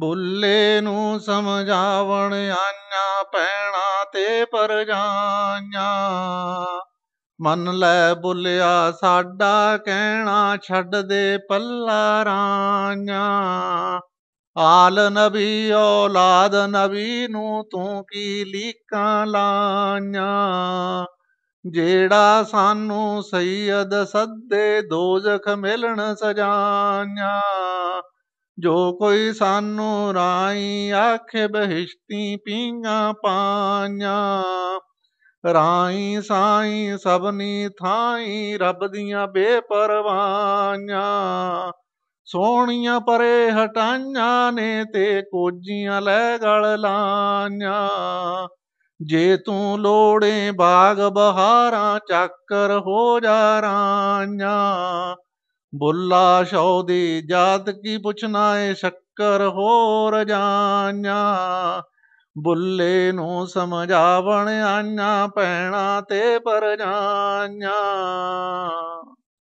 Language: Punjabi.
ਬੁੱਲੇ ਨੂੰ ਸਮਝਾਵਣ ਆਇਆ ਪੈਣਾ ਤੇ ਜਾਣਾ ਮਨ ਲੈ ਬੁੱਲਿਆ ਸਾਡਾ ਕਹਿਣਾ ਛੱਡ ਦੇ ਪੱਲਾ ਰਾਈਆਂ ਆਲ ਨਬੀ ਔਲਾਦ ਨਬੀ ਨੂੰ ਤੂੰ ਕੀ ਲੀਕਾਂ ਲਾਈਆਂ ਜਿਹੜਾ ਸਾਨੂੰ ਸੈਦ ਸੱਦੇ ਦੋਜ਼ਖ ਮਿਲਣ ਸਜਾਈਆਂ ਜੋ ਕੋਈ ਸਾਨੂੰ ਰਾਈ ਆਖੇ ਬਹਿਸ਼ਤੀ ਪੀਆਂ ਪਾਈਆਂ ਰਾਈ ਸਾਈ ਸਭਨੀ ਥਾਈ ਰੱਬ ਦੀਆਂ ਬੇਪਰਵਾਈਆਂ ਸੋਹਣੀਆਂ ਪਰੇ ਹਟਾਈਆਂ ਨੇ ਤੇ ਕੋਜੀਆਂ ਲੈ ਗਲ ਲਾਈਆਂ ਜੇ ਤੂੰ ਲੋੜੇ ਬਾਗ ਬਹਾਰਾਂ ਚੱਕਰ ਹੋ ਜਾ ਰਾਈਆਂ ਬੁੱਲਾ ਸ਼ੌਦੀ ਜਾਤ ਕੀ ਪੁੱਛਣਾ ਏ ਸ਼ੱਕਰ ਹੋਰ ਜਾਣਿਆ ਬੁੱਲੇ ਨੂੰ ਸਮਝਾਵਣ ਆਣਾ ਪੈਣਾ ਤੇ ਪਰ ਜਾਣਿਆ